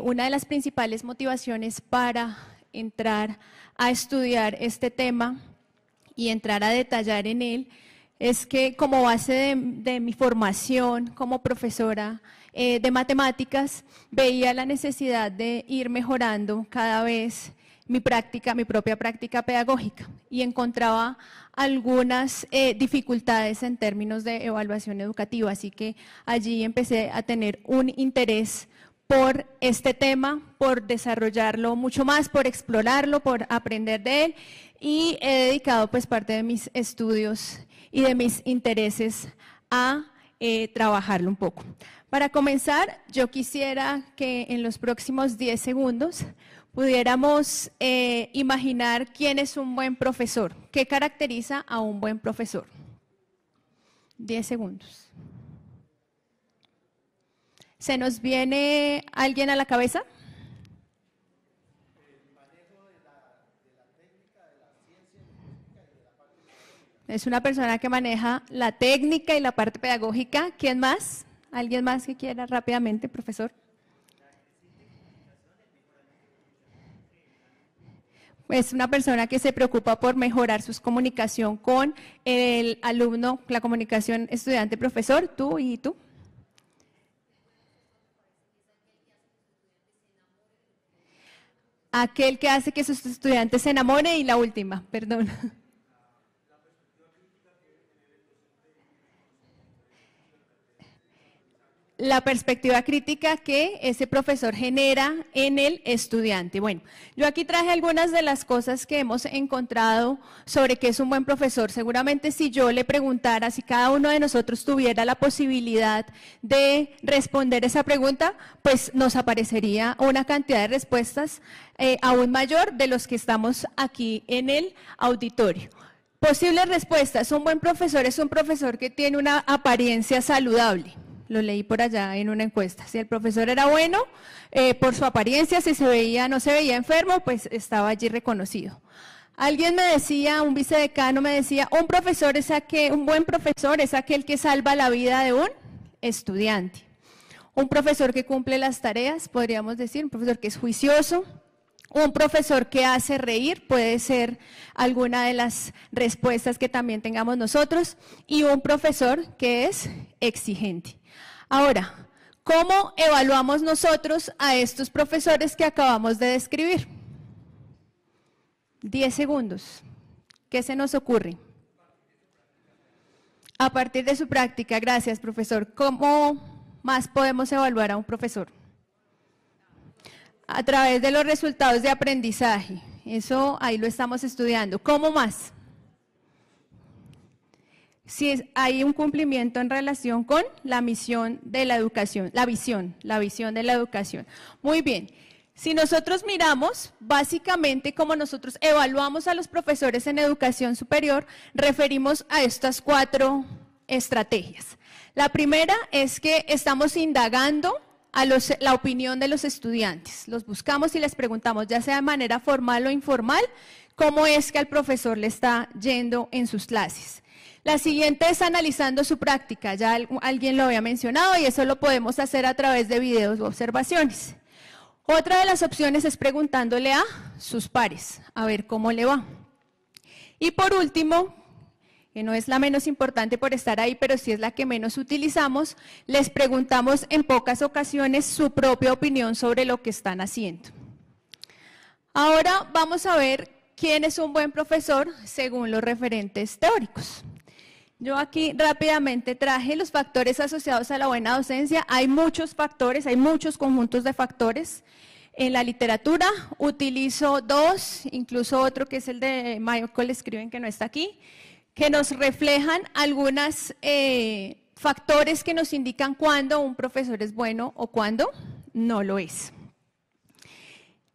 una de las principales motivaciones para entrar a estudiar este tema y entrar a detallar en él es que como base de, mi formación como profesora eh, de matemáticas, veía la necesidad de ir mejorando cada vez mi práctica, mi propia práctica pedagógica y encontraba algunas eh, dificultades en términos de evaluación educativa, así que allí empecé a tener un interés por este tema, por desarrollarlo mucho más, por explorarlo, por aprender de él y he dedicado pues parte de mis estudios y de mis intereses a eh, trabajarlo un poco. Para comenzar, yo quisiera que en los próximos 10 segundos pudiéramos eh, imaginar quién es un buen profesor, qué caracteriza a un buen profesor. 10 segundos. ¿Se nos viene alguien a la cabeza? Es una persona que maneja la técnica y la parte pedagógica. ¿Quién más? ¿Alguien más que quiera rápidamente, profesor? es una persona que se preocupa por mejorar su comunicación con el alumno, la comunicación estudiante-profesor, tú y tú. aquel que hace que sus estudiantes se enamoren y la última, perdón. la perspectiva crítica que ese profesor genera en el estudiante. Bueno, yo aquí traje algunas de las cosas que hemos encontrado sobre qué es un buen profesor. Seguramente si yo le preguntara, si cada uno de nosotros tuviera la posibilidad de responder esa pregunta, pues nos aparecería una cantidad de respuestas eh, aún mayor de los que estamos aquí en el auditorio. Posibles respuestas. Un buen profesor es un profesor que tiene una apariencia saludable lo leí por allá en una encuesta. Si el profesor era bueno, eh, por su apariencia, si se veía, no se veía enfermo, pues estaba allí reconocido. Alguien me decía, un vicedecano me decía, un profesor es aquel, un buen profesor es aquel que salva la vida de un estudiante. Un profesor que cumple las tareas, podríamos decir, un profesor que es juicioso, un profesor que hace reír puede ser alguna de las respuestas que también tengamos nosotros y un profesor que es exigente. Ahora, ¿cómo evaluamos nosotros a estos profesores que acabamos de describir? Diez segundos. ¿Qué se nos ocurre? A partir de su práctica, gracias profesor. ¿Cómo más podemos evaluar a un profesor? a través de los resultados de aprendizaje. Eso ahí lo estamos estudiando. ¿Cómo más? Si hay un cumplimiento en relación con la misión de la educación, la visión, la visión de la educación. Muy bien. Si nosotros miramos, básicamente como nosotros evaluamos a los profesores en educación superior, referimos a estas cuatro estrategias. La primera es que estamos indagando a la opinión de los estudiantes. Los buscamos y les preguntamos, ya sea de manera formal o informal, cómo es que al profesor le está yendo en sus clases. La siguiente es analizando su práctica, ya alguien lo había mencionado y eso lo podemos hacer a través de videos o observaciones. Otra de las opciones es preguntándole a sus pares, a ver cómo le va. Y por último, que no es la menos importante por estar ahí, pero sí es la que menos utilizamos, les preguntamos en pocas ocasiones su propia opinión sobre lo que están haciendo. Ahora vamos a ver quién es un buen profesor según los referentes teóricos. Yo aquí rápidamente traje los factores asociados a la buena docencia. Hay muchos factores, hay muchos conjuntos de factores. En la literatura utilizo dos, incluso otro que es el de Michael, escriben que no está aquí que nos reflejan algunos eh, factores que nos indican cuándo un profesor es bueno o cuándo no lo es.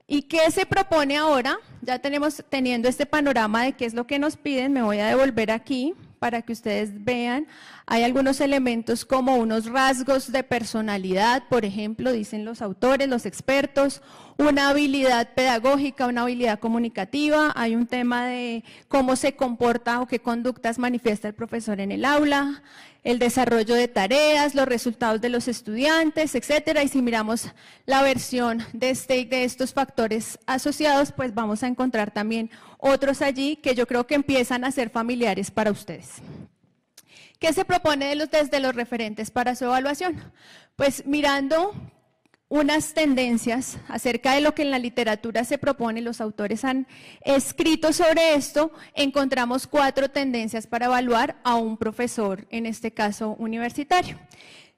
¿Y qué se propone ahora? Ya tenemos teniendo este panorama de qué es lo que nos piden, me voy a devolver aquí para que ustedes vean. Hay algunos elementos como unos rasgos de personalidad, por ejemplo, dicen los autores, los expertos, una habilidad pedagógica, una habilidad comunicativa, hay un tema de cómo se comporta o qué conductas manifiesta el profesor en el aula, el desarrollo de tareas, los resultados de los estudiantes, etcétera. Y si miramos la versión de stake de estos factores asociados, pues vamos a encontrar también otros allí que yo creo que empiezan a ser familiares para ustedes. ¿Qué se propone desde los referentes para su evaluación? Pues mirando unas tendencias acerca de lo que en la literatura se propone, los autores han escrito sobre esto, encontramos cuatro tendencias para evaluar a un profesor, en este caso universitario.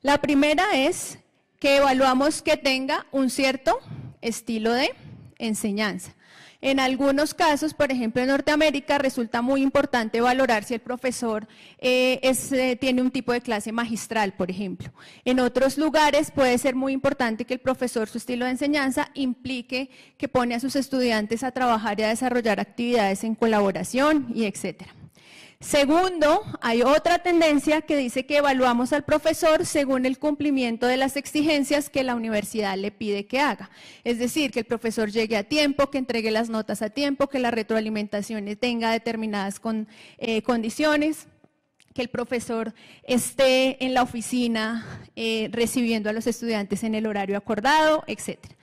La primera es que evaluamos que tenga un cierto estilo de enseñanza. En algunos casos, por ejemplo en Norteamérica, resulta muy importante valorar si el profesor eh, eh, tiene un tipo de clase magistral, por ejemplo. En otros lugares puede ser muy importante que el profesor, su estilo de enseñanza, implique que pone a sus estudiantes a trabajar y a desarrollar actividades en colaboración y etcétera. Segundo, hay otra tendencia que dice que evaluamos al profesor según el cumplimiento de las exigencias que la universidad le pide que haga. Es decir, que el profesor llegue a tiempo, que entregue las notas a tiempo, que la retroalimentación tenga determinadas eh, condiciones que el profesor esté en la oficina eh, recibiendo a los estudiantes en el horario acordado, etcétera.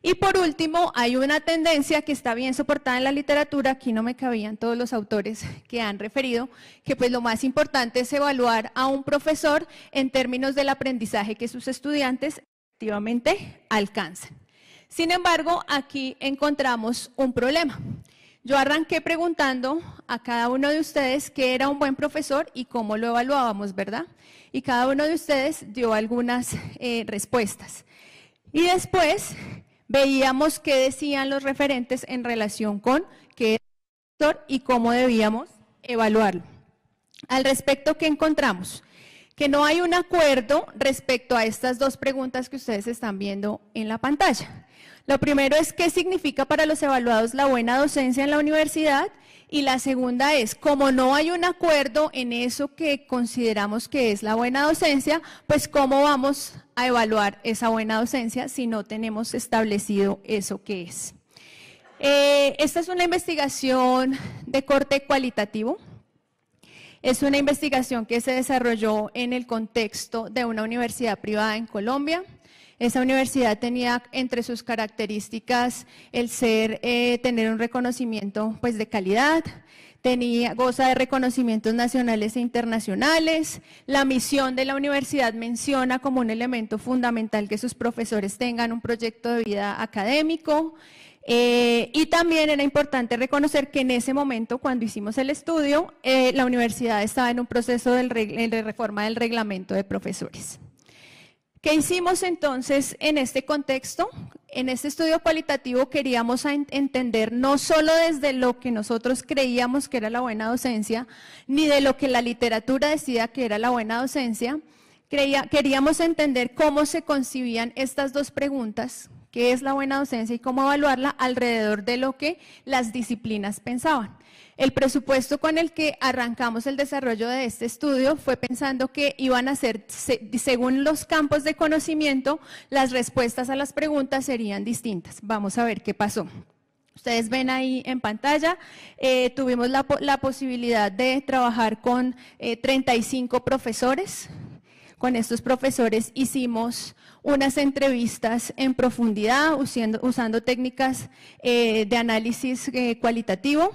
Y por último, hay una tendencia que está bien soportada en la literatura, aquí no me cabían todos los autores que han referido, que pues lo más importante es evaluar a un profesor en términos del aprendizaje que sus estudiantes efectivamente alcanzan. Sin embargo, aquí encontramos un problema. Yo arranqué preguntando a cada uno de ustedes qué era un buen profesor y cómo lo evaluábamos, ¿verdad? Y cada uno de ustedes dio algunas eh, respuestas. Y después veíamos qué decían los referentes en relación con qué es el sector y cómo debíamos evaluarlo. Al respecto, ¿qué encontramos? Que no hay un acuerdo respecto a estas dos preguntas que ustedes están viendo en la pantalla. Lo primero es qué significa para los evaluados la buena docencia en la universidad y la segunda es, como no hay un acuerdo en eso que consideramos que es la buena docencia, pues cómo vamos a evaluar esa buena docencia si no tenemos establecido eso que es. Eh, esta es una investigación de corte cualitativo. Es una investigación que se desarrolló en el contexto de una universidad privada en Colombia. Esa universidad tenía entre sus características el ser, eh, tener un reconocimiento pues, de calidad, goza de reconocimientos nacionales e internacionales. La misión de la universidad menciona como un elemento fundamental que sus profesores tengan un proyecto de vida académico. Eh, y también era importante reconocer que en ese momento, cuando hicimos el estudio, eh, la universidad estaba en un proceso de reforma del reglamento de profesores. ¿Qué hicimos entonces en este contexto? En este estudio cualitativo queríamos entender no solo desde lo que nosotros creíamos que era la buena docencia, ni de lo que la literatura decía que era la buena docencia, queríamos entender cómo se concibían estas dos preguntas, qué es la buena docencia y cómo evaluarla alrededor de lo que las disciplinas pensaban. El presupuesto con el que arrancamos el desarrollo de este estudio fue pensando que iban a ser, según los campos de conocimiento, las respuestas a las preguntas serían distintas. Vamos a ver qué pasó. Ustedes ven ahí en pantalla, eh, tuvimos la, posibilidad de trabajar con 35 eh, profesores. Con estos profesores hicimos unas entrevistas en profundidad usando, técnicas eh, de análisis cualitativo.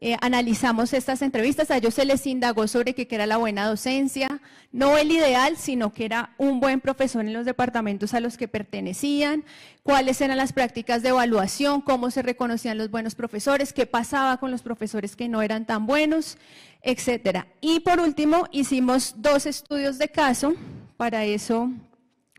Eh, analizamos estas entrevistas. A ellos se les indagó sobre qué era la buena docencia, no el ideal, sino que era un buen profesor en los departamentos a los que pertenecían, cuáles eran las prácticas de evaluación, cómo se reconocían los buenos profesores, qué pasaba con los profesores que no eran tan buenos, etcétera. Y por último, hicimos dos estudios de caso. Para eso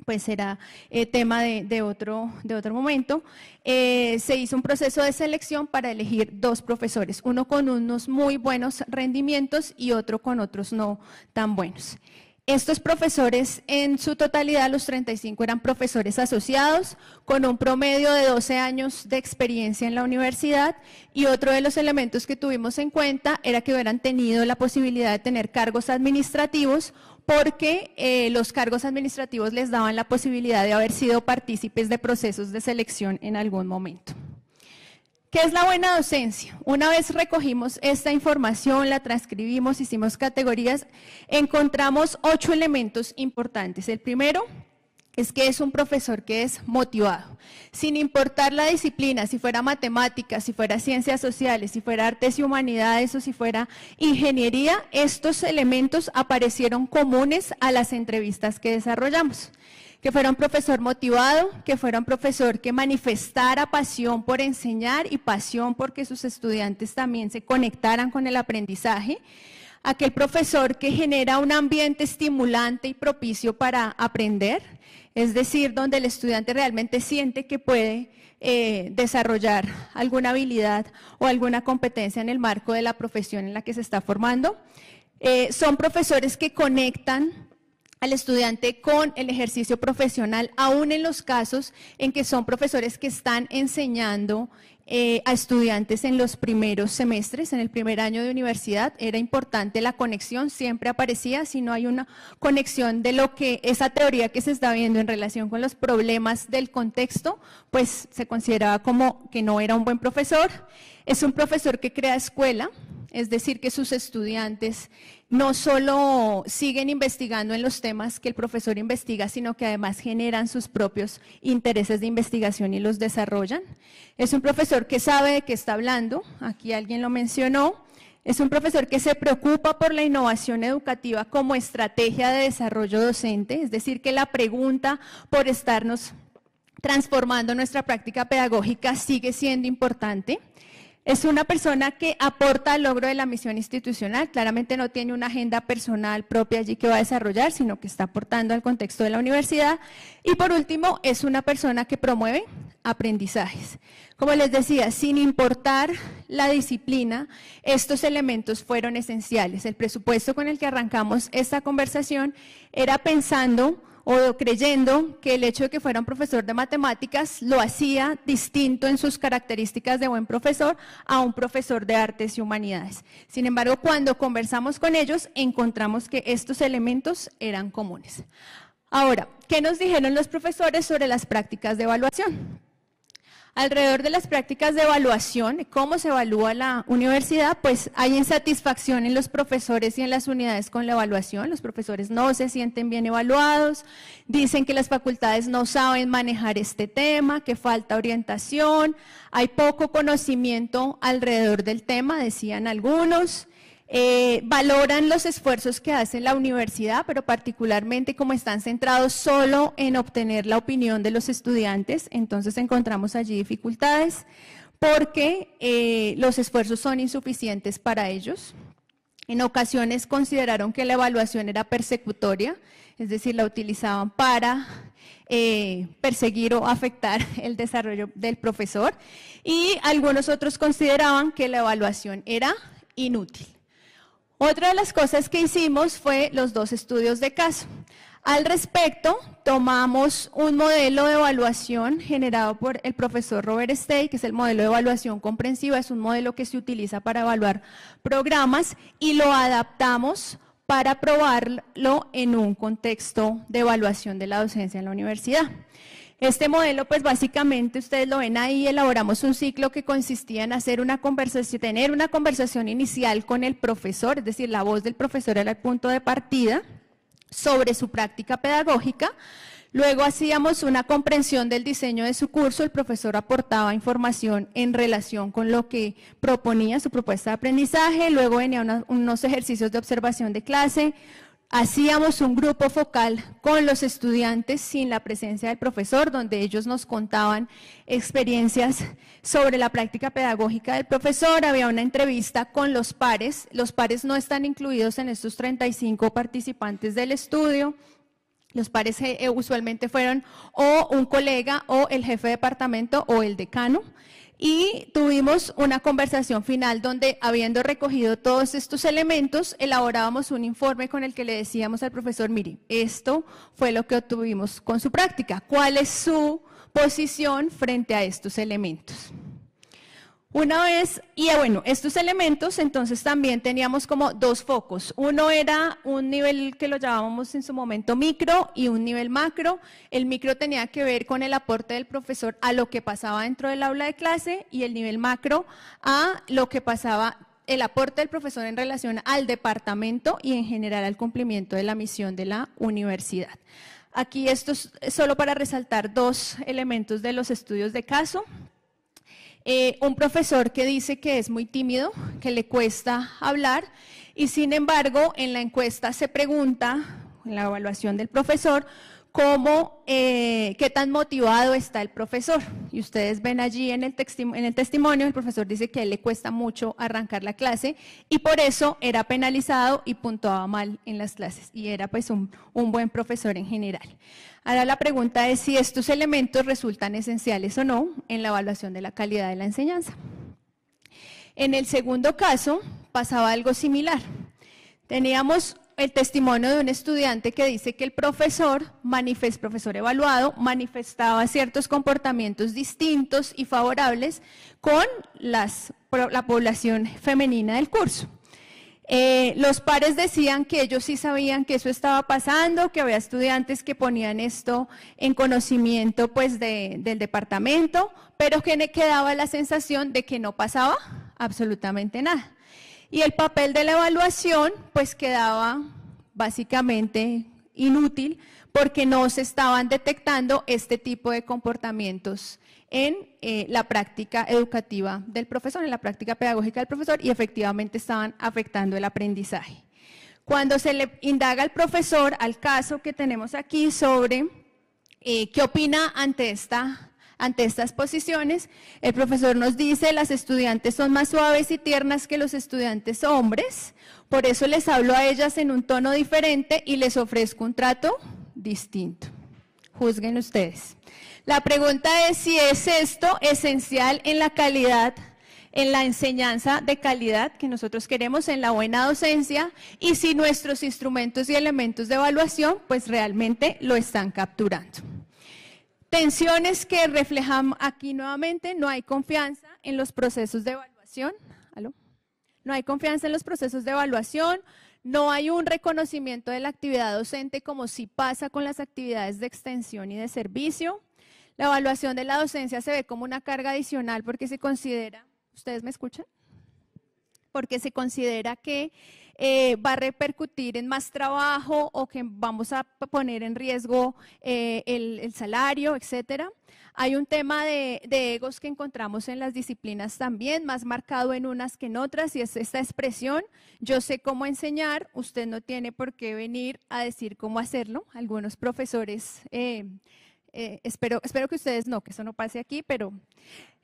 pues será eh, tema de, otro, momento, eh, se hizo un proceso de selección para elegir dos profesores, uno con unos muy buenos rendimientos y otro con otros no tan buenos. Estos profesores, en su totalidad, los 35 eran profesores asociados, con un promedio de 12 años de experiencia en la universidad. Y otro de los elementos que tuvimos en cuenta era que hubieran tenido la posibilidad de tener cargos administrativos porque eh, los cargos administrativos les daban la posibilidad de haber sido partícipes de procesos de selección en algún momento. ¿Qué es la buena docencia? Una vez recogimos esta información, la transcribimos, hicimos categorías, encontramos ocho elementos importantes. El primero, es que es un profesor que es motivado. Sin importar la disciplina, si fuera matemáticas, si fuera ciencias sociales, si fuera artes y humanidades o si fuera ingeniería, estos elementos aparecieron comunes a las entrevistas que desarrollamos. Que fuera un profesor motivado, que fuera un profesor que manifestara pasión por enseñar y pasión porque sus estudiantes también se conectaran con el aprendizaje aquel profesor que genera un ambiente estimulante y propicio para aprender, es decir, donde el estudiante realmente siente que puede eh, desarrollar alguna habilidad o alguna competencia en el marco de la profesión en la que se está formando. Eh, son profesores que conectan al estudiante con el ejercicio profesional, aún en los casos en que son profesores que están enseñando eh, a estudiantes en los primeros semestres, en el primer año de universidad. Era importante la conexión, siempre aparecía, si no hay una conexión de lo que esa teoría que se está viendo en relación con los problemas del contexto, pues se consideraba como que no era un buen profesor. Es un profesor que crea escuela, es decir, que sus estudiantes no solo siguen investigando en los temas que el profesor investiga, sino que además generan sus propios intereses de investigación y los desarrollan. Es un profesor que sabe de qué está hablando, aquí alguien lo mencionó. Es un profesor que se preocupa por la innovación educativa como estrategia de desarrollo docente, es decir, que la pregunta por estarnos transformando nuestra práctica pedagógica sigue siendo importante. Es una persona que aporta al logro de la misión institucional, claramente no tiene una agenda personal propia allí que va a desarrollar, sino que está aportando al contexto de la universidad. Y por último, es una persona que promueve aprendizajes. Como les decía, sin importar la disciplina, estos elementos fueron esenciales. El presupuesto con el que arrancamos esta conversación era pensando o creyendo que el hecho de que fuera un profesor de matemáticas lo hacía distinto en sus características de buen profesor a un profesor de artes y humanidades. Sin embargo, cuando conversamos con ellos, encontramos que estos elementos eran comunes. Ahora, ¿qué nos dijeron los profesores sobre las prácticas de evaluación? alrededor de las prácticas de evaluación, cómo se evalúa la universidad, pues hay insatisfacción en los profesores y en las unidades con la evaluación. Los profesores no se sienten bien evaluados, dicen que las facultades no saben manejar este tema, que falta orientación, hay poco conocimiento alrededor del tema, decían algunos. Eh, valoran los esfuerzos que hace la universidad, pero particularmente como están centrados solo en obtener la opinión de los estudiantes, entonces encontramos allí dificultades porque eh, los esfuerzos son insuficientes para ellos. En ocasiones consideraron que la evaluación era persecutoria, es decir, la utilizaban para eh, perseguir o afectar el desarrollo del profesor. Y algunos otros consideraban que la evaluación era inútil. Otra de las cosas que hicimos fue los dos estudios de caso. Al respecto, tomamos un modelo de evaluación generado por el profesor Robert Stey, que es el modelo de evaluación comprensiva, es un modelo que se utiliza para evaluar programas y lo adaptamos para probarlo en un contexto de evaluación de la docencia en la universidad. Este modelo, pues básicamente ustedes lo ven ahí, elaboramos un ciclo que consistía en hacer una conversación, tener una conversación inicial con el profesor, es decir, la voz del profesor era el punto de partida sobre su práctica pedagógica. Luego hacíamos una comprensión del diseño de su curso, el profesor aportaba información en relación con lo que proponía su propuesta de aprendizaje, luego venía unos ejercicios de observación de clase, Hacíamos un grupo focal con los estudiantes sin la presencia del profesor, donde ellos nos contaban experiencias sobre la práctica pedagógica del profesor. Había una entrevista con los pares. Los pares no están incluidos en estos 35 participantes del estudio. Los pares eh, eh, usualmente fueron o un colega o el jefe de departamento o el decano y tuvimos una conversación final donde, habiendo recogido todos estos elementos, elaborábamos un informe con el que le decíamos al profesor, mire, esto fue lo que obtuvimos con su práctica, cuál es su posición frente a estos elementos. Una vez, y eh, bueno, estos elementos entonces también teníamos como dos focos. Uno era un nivel que lo llamábamos en su momento micro y un nivel macro. El micro tenía que ver con el aporte del profesor a lo que pasaba dentro del aula de clase y el nivel macro a lo que pasaba el aporte del profesor en relación al departamento y en general al cumplimiento de la misión de la universidad. Aquí esto es solo para resaltar dos elementos de los estudios de caso. Eh, un profesor que dice que es muy tímido, que le cuesta hablar y sin embargo en la encuesta se pregunta, en la evaluación del profesor, cómo, eh, qué tan motivado está el profesor. Y ustedes ven allí en el, en el testimonio, el profesor dice que a él le cuesta mucho arrancar la clase y por eso era penalizado y puntuaba mal en las clases. Y era pues un, un buen profesor en general. Ahora la pregunta es si estos elementos resultan esenciales o no en la evaluación de la calidad de la enseñanza. En el segundo caso pasaba algo similar. Teníamos el testimonio de un estudiante que dice que el profesor, manifest, profesor evaluado, manifestaba ciertos comportamientos distintos y favorables con la población femenina del curso. Eh, los pares decían que ellos sí sabían que eso estaba pasando, que había estudiantes que ponían esto en conocimiento pues del departamento, pero que le quedaba la sensación de que no pasaba absolutamente nada. Y el papel de la evaluación pues quedaba básicamente inútil porque no se estaban detectando este tipo de comportamientos en eh, la práctica educativa del profesor, en la práctica pedagógica del profesor y efectivamente estaban afectando el aprendizaje. Cuando se le indaga al profesor al caso que tenemos aquí sobre eh, qué opina ante esta ante estas posiciones, el profesor nos dice, las estudiantes son más suaves y tiernas que los estudiantes hombres, por eso les hablo a ellas en un tono diferente y les ofrezco un trato distinto. Juzguen ustedes. La pregunta es si es esto esencial en la calidad en la enseñanza de calidad que nosotros queremos, en la buena docencia y si nuestros instrumentos y elementos de evaluación pues realmente lo están capturando. Tensiones que reflejan aquí nuevamente, no hay confianza en los procesos de evaluación. ¿Aló? No hay confianza en los procesos de evaluación, no hay un reconocimiento de la actividad docente como si pasa con las actividades de extensión y de servicio. La evaluación de la docencia se ve como una carga adicional porque se considera, ¿ustedes me escuchan? Porque se considera que eh, va a repercutir en más trabajo o que vamos a poner en riesgo eh, el, salario, etcétera. Hay un tema de, egos que encontramos en las disciplinas también, más marcado en unas que en otras, y es esta expresión, yo sé cómo enseñar, usted no tiene por qué venir a decir cómo hacerlo. Algunos profesores, eh, espero, espero que ustedes no, que eso no pase aquí, pero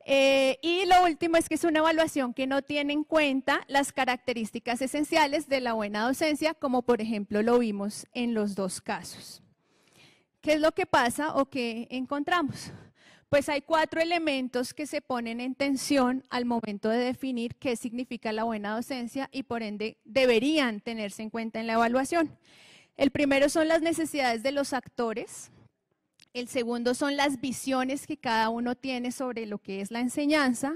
eh, y lo último es que es una evaluación que no tiene en cuenta las características esenciales de la buena docencia, como por ejemplo lo vimos en los dos casos. ¿Qué es lo que pasa o qué encontramos? Pues hay cuatro elementos que se ponen en tensión al momento de definir qué significa la buena docencia y por ende deberían tenerse en cuenta en la evaluación. El primero son las necesidades de los actores, el segundo son las visiones que cada uno tiene sobre lo que es la enseñanza.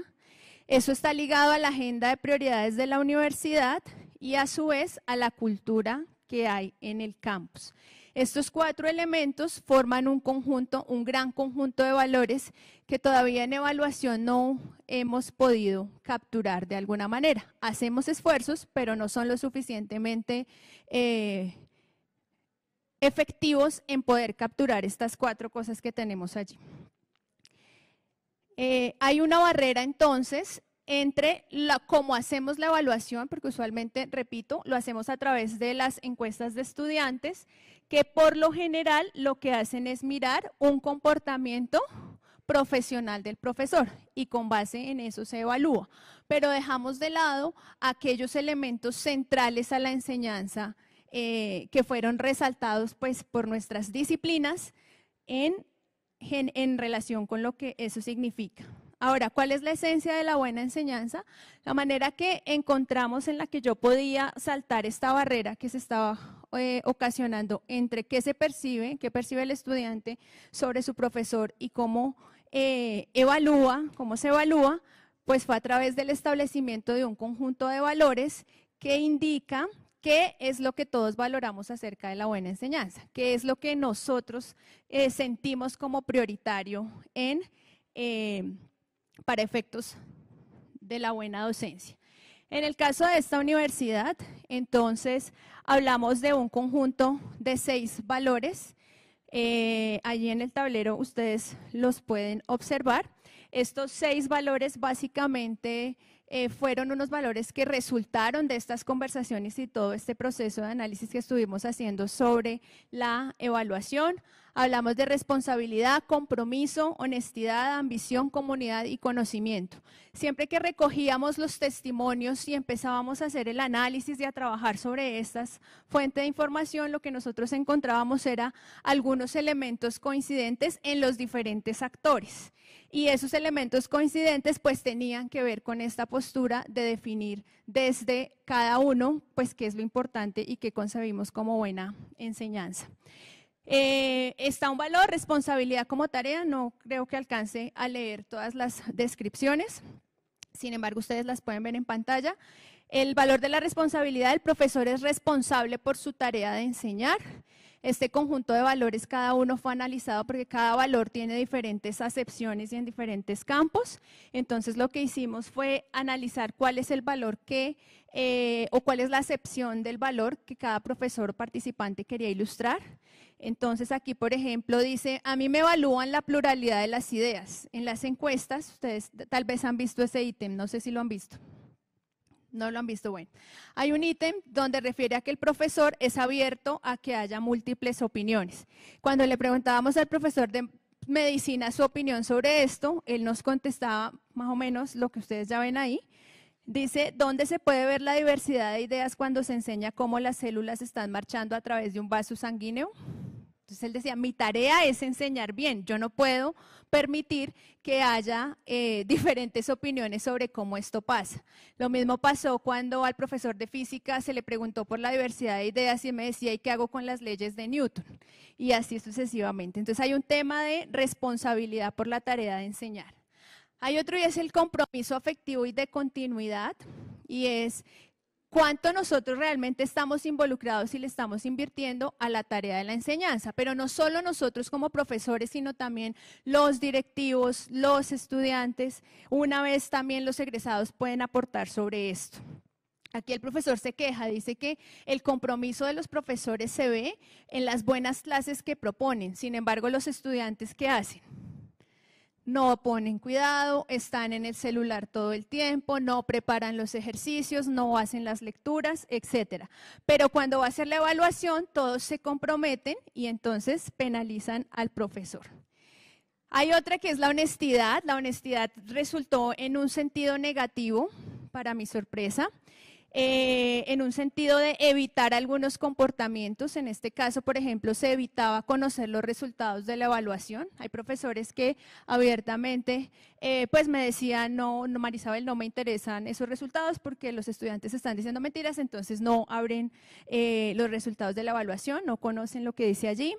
Eso está ligado a la agenda de prioridades de la universidad y a su vez a la cultura que hay en el campus. Estos cuatro elementos forman un conjunto, un gran conjunto de valores que todavía en evaluación no hemos podido capturar de alguna manera. Hacemos esfuerzos, pero no son lo suficientemente eh, efectivos en poder capturar estas cuatro cosas que tenemos allí. Eh, hay una barrera entonces entre la, cómo hacemos la evaluación, porque usualmente, repito, lo hacemos a través de las encuestas de estudiantes, que por lo general lo que hacen es mirar un comportamiento profesional del profesor y con base en eso se evalúa. Pero dejamos de lado aquellos elementos centrales a la enseñanza eh, que fueron resaltados pues, por nuestras disciplinas en, en, relación con lo que eso significa. Ahora, ¿cuál es la esencia de la buena enseñanza? La manera que encontramos en la que yo podía saltar esta barrera que se estaba eh, ocasionando entre qué se percibe, qué percibe el estudiante sobre su profesor y cómo eh, evalúa, cómo se evalúa, pues fue a través del establecimiento de un conjunto de valores que indica ¿Qué es lo que todos valoramos acerca de la buena enseñanza? ¿Qué es lo que nosotros eh, sentimos como prioritario eh, para efectos de la buena docencia? En el caso de esta universidad, entonces hablamos de un conjunto de seis valores. Eh, allí en el tablero ustedes los pueden observar. Estos seis valores básicamente eh, fueron unos valores que resultaron de estas conversaciones y todo este proceso de análisis que estuvimos haciendo sobre la evaluación. Hablamos de responsabilidad, compromiso, honestidad, ambición, comunidad y conocimiento. Siempre que recogíamos los testimonios y empezábamos a hacer el análisis y a trabajar sobre estas fuentes de información, lo que nosotros encontrábamos era algunos elementos coincidentes en los diferentes actores. Y esos elementos coincidentes pues tenían que ver con esta postura de definir desde cada uno pues qué es lo importante y qué concebimos como buena enseñanza. Eh, está un valor, responsabilidad como tarea, no creo que alcance a leer todas las descripciones, sin embargo ustedes las pueden ver en pantalla. El valor de la responsabilidad, el profesor es responsable por su tarea de enseñar este conjunto de valores, cada uno fue analizado porque cada valor tiene diferentes acepciones y en diferentes campos. Entonces lo que hicimos fue analizar cuál es el valor que, eh, o cuál es la acepción del valor que cada profesor o participante quería ilustrar. Entonces aquí, por ejemplo, dice, a mí me evalúan la pluralidad de las ideas. En las encuestas, ustedes tal vez han visto ese ítem, no sé si lo han visto. No lo han visto, bueno. Hay un ítem donde refiere a que el profesor es abierto a que haya múltiples opiniones. Cuando le preguntábamos al profesor de medicina su opinión sobre esto, él nos contestaba más o menos lo que ustedes ya ven ahí. Dice, ¿dónde se puede ver la diversidad de ideas cuando se enseña cómo las células están marchando a través de un vaso sanguíneo? Entonces él decía, mi tarea es enseñar bien, yo no puedo permitir que haya eh, diferentes opiniones sobre cómo esto pasa. Lo mismo pasó cuando al profesor de física se le preguntó por la diversidad de ideas y me decía, ¿y qué hago con las leyes de Newton? Y así sucesivamente. Entonces hay un tema de responsabilidad por la tarea de enseñar. Hay otro y es el compromiso afectivo y de continuidad, y es cuánto nosotros realmente estamos involucrados y le estamos invirtiendo a la tarea de la enseñanza, pero no solo nosotros como profesores, sino también los directivos, los estudiantes, una vez también los egresados pueden aportar sobre esto. Aquí el profesor se queja, dice que el compromiso de los profesores se ve en las buenas clases que proponen, sin embargo los estudiantes, ¿qué hacen? no ponen cuidado, están en el celular todo el tiempo, no preparan los ejercicios, no hacen las lecturas, etc. Pero cuando va a ser la evaluación, todos se comprometen y entonces penalizan al profesor. Hay otra que es la honestidad. La honestidad resultó en un sentido negativo, para mi sorpresa. Eh, en un sentido de evitar algunos comportamientos. En este caso, por ejemplo, se evitaba conocer los resultados de la evaluación. Hay profesores que abiertamente eh, pues me decían, no, no, Marisabel, no me interesan esos resultados porque los estudiantes están diciendo mentiras, entonces no abren eh, los resultados de la evaluación, no conocen lo que dice allí.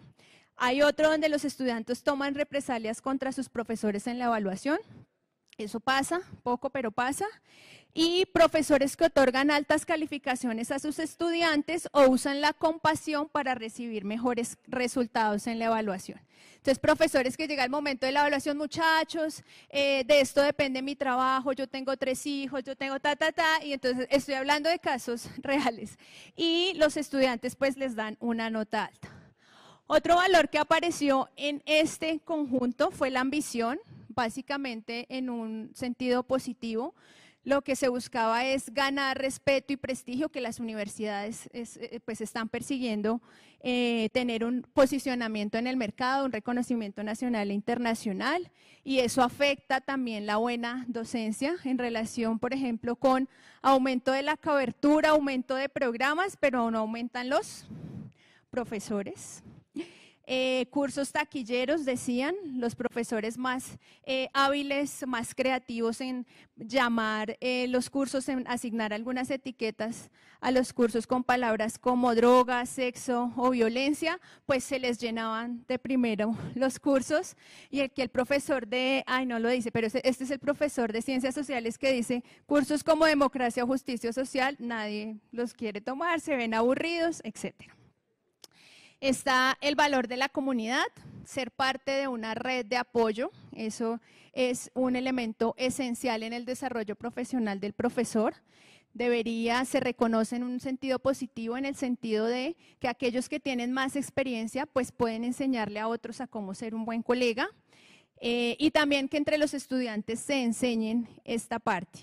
Hay otro donde los estudiantes toman represalias contra sus profesores en la evaluación. Eso pasa, poco, pero pasa y profesores que otorgan altas calificaciones a sus estudiantes o usan la compasión para recibir mejores resultados en la evaluación. Entonces, profesores que llega el momento de la evaluación, muchachos, eh, de esto depende mi trabajo, yo tengo tres hijos, yo tengo ta, ta, ta, y entonces estoy hablando de casos reales. Y los estudiantes pues les dan una nota alta. Otro valor que apareció en este conjunto fue la ambición, básicamente en un sentido positivo lo que se buscaba es ganar respeto y prestigio que las universidades eh, pues están persiguiendo, eh, tener un posicionamiento en el mercado, un reconocimiento nacional e internacional, y eso afecta también la buena docencia en relación, por ejemplo, con aumento de la cobertura, aumento de programas, pero no aumentan los profesores. Eh, cursos taquilleros, decían los profesores más eh, hábiles, más creativos en llamar eh, los cursos, en asignar algunas etiquetas a los cursos con palabras como droga, sexo o violencia, pues se les llenaban de primero los cursos y el que el profesor de, ay no lo dice, pero este es el profesor de ciencias sociales que dice cursos como democracia o justicia social, nadie los quiere tomar, se ven aburridos, etcétera. Está el valor de la comunidad, ser parte de una red de apoyo, eso es un elemento esencial en el desarrollo profesional del profesor. Debería, se reconoce en un sentido positivo, en el sentido de que aquellos que tienen más experiencia, pues pueden enseñarle a otros a cómo ser un buen colega. Eh, y también que entre los estudiantes se enseñen esta parte.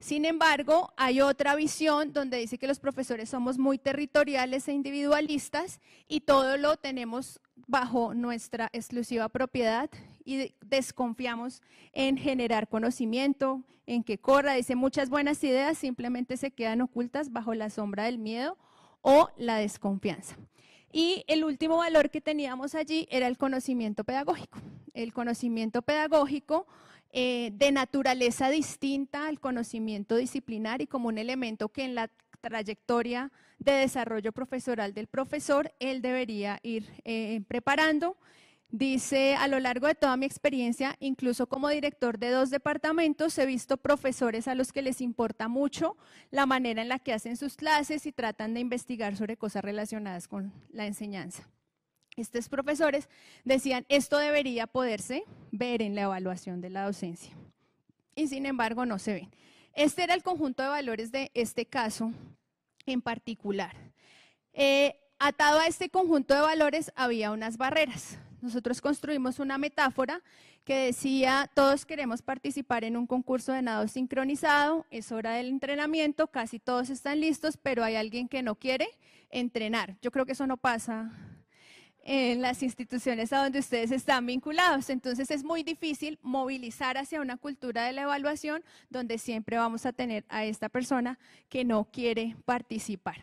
Sin embargo, hay otra visión donde dice que los profesores somos muy territoriales e individualistas y todo lo tenemos bajo nuestra exclusiva propiedad y desconfiamos en generar conocimiento, en que corra. Dice, muchas buenas ideas simplemente se quedan ocultas bajo la sombra del miedo o la desconfianza. Y el último valor que teníamos allí era el conocimiento pedagógico. El conocimiento pedagógico eh, de naturaleza distinta al conocimiento disciplinar y como un elemento que en la trayectoria de desarrollo profesoral del profesor él debería ir eh, preparando. Dice, a lo largo de toda mi experiencia, incluso como director de dos departamentos, he visto profesores a los que les importa mucho la manera en la que hacen sus clases y tratan de investigar sobre cosas relacionadas con la enseñanza. Estos profesores decían, esto debería poderse ver en la evaluación de la docencia. Y sin embargo, no se ve. Este era el conjunto de valores de este caso en particular. Eh, atado a este conjunto de valores había unas barreras. Nosotros construimos una metáfora que decía, todos queremos participar en un concurso de nado sincronizado, es hora del entrenamiento, casi todos están listos, pero hay alguien que no quiere entrenar. Yo creo que eso no pasa en las instituciones a donde ustedes están vinculados. Entonces es muy difícil movilizar hacia una cultura de la evaluación donde siempre vamos a tener a esta persona que no quiere participar.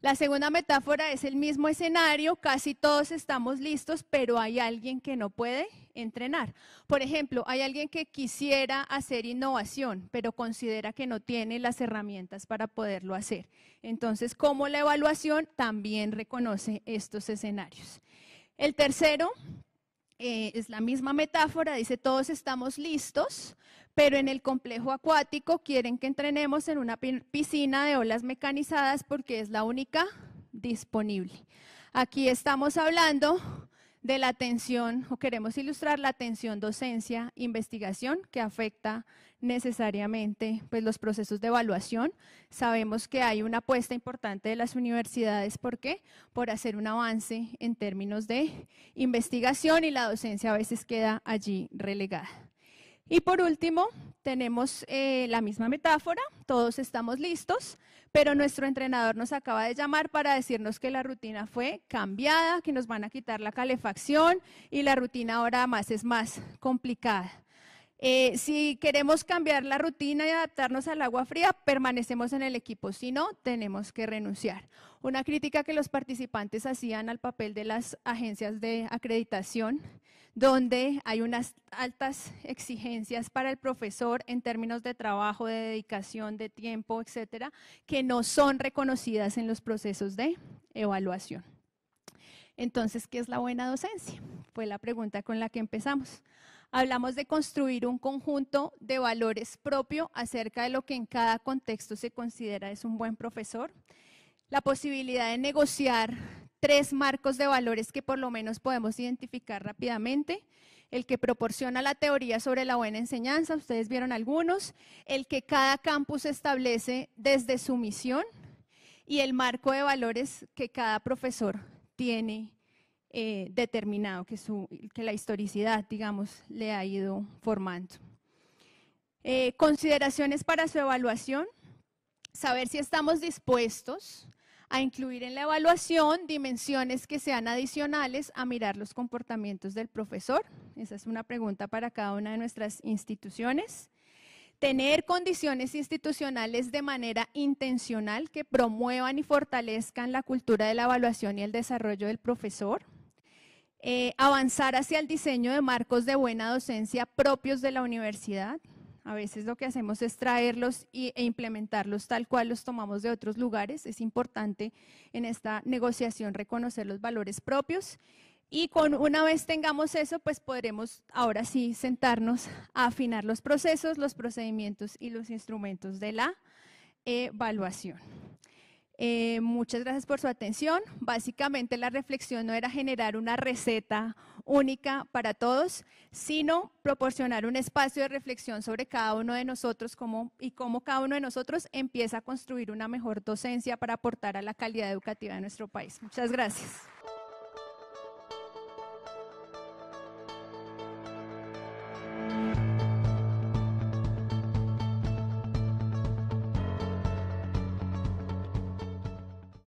La segunda metáfora es el mismo escenario, casi todos estamos listos, pero hay alguien que no puede entrenar. Por ejemplo, hay alguien que quisiera hacer innovación, pero considera que no tiene las herramientas para poderlo hacer. Entonces, como la evaluación también reconoce estos escenarios. El tercero eh, es la misma metáfora, dice, todos estamos listos, pero en el complejo acuático quieren que entrenemos en una piscina de olas mecanizadas porque es la única disponible. Aquí estamos hablando de la atención, o queremos ilustrar la atención docencia, investigación, que afecta necesariamente pues, los procesos de evaluación. Sabemos que hay una apuesta importante de las universidades, ¿por qué? Por hacer un avance en términos de investigación y la docencia a veces queda allí relegada. Y por último, tenemos eh, la misma metáfora, todos estamos listos, pero nuestro entrenador nos acaba de llamar para decirnos que la rutina fue cambiada, que nos van a quitar la calefacción y la rutina ahora más es más complicada. Eh, si queremos cambiar la rutina y adaptarnos al agua fría, permanecemos en el equipo, si no, tenemos que renunciar. Una crítica que los participantes hacían al papel de las agencias de acreditación donde hay unas altas exigencias para el profesor en términos de trabajo, de dedicación, de tiempo, etcétera, que no son reconocidas en los procesos de evaluación. Entonces, ¿qué es la buena docencia? Fue la pregunta con la que empezamos. Hablamos de construir un conjunto de valores propio acerca de lo que en cada contexto se considera es un buen profesor, la posibilidad de negociar tres marcos de valores que por lo menos podemos identificar rápidamente. El que proporciona la teoría sobre la buena enseñanza, ustedes vieron algunos. El que cada campus establece desde su misión y el marco de valores que cada profesor tiene eh, determinado, que, que la historicidad, digamos, le ha ido formando. Eh, consideraciones para su evaluación, saber si estamos dispuestos a incluir en la evaluación dimensiones que sean adicionales a mirar los comportamientos del profesor. Esa es una pregunta para cada una de nuestras instituciones. Tener condiciones institucionales de manera intencional que promuevan y fortalezcan la cultura de la evaluación y el desarrollo del profesor. Eh, avanzar hacia el diseño de marcos de buena docencia propios de la universidad a veces lo que hacemos es traerlos e implementarlos tal cual los tomamos de otros lugares. Es importante en esta negociación reconocer los valores propios y con una vez tengamos eso, pues podremos ahora sí sentarnos a afinar los procesos, los procedimientos y los instrumentos de la eh, evaluación. Eh, muchas gracias por su atención. Básicamente la reflexión no era generar una receta única para todos, sino proporcionar un espacio de reflexión sobre cada uno de nosotros y cómo cada uno de nosotros empieza a construir una mejor docencia para aportar a la calidad educativa de nuestro país. Muchas gracias.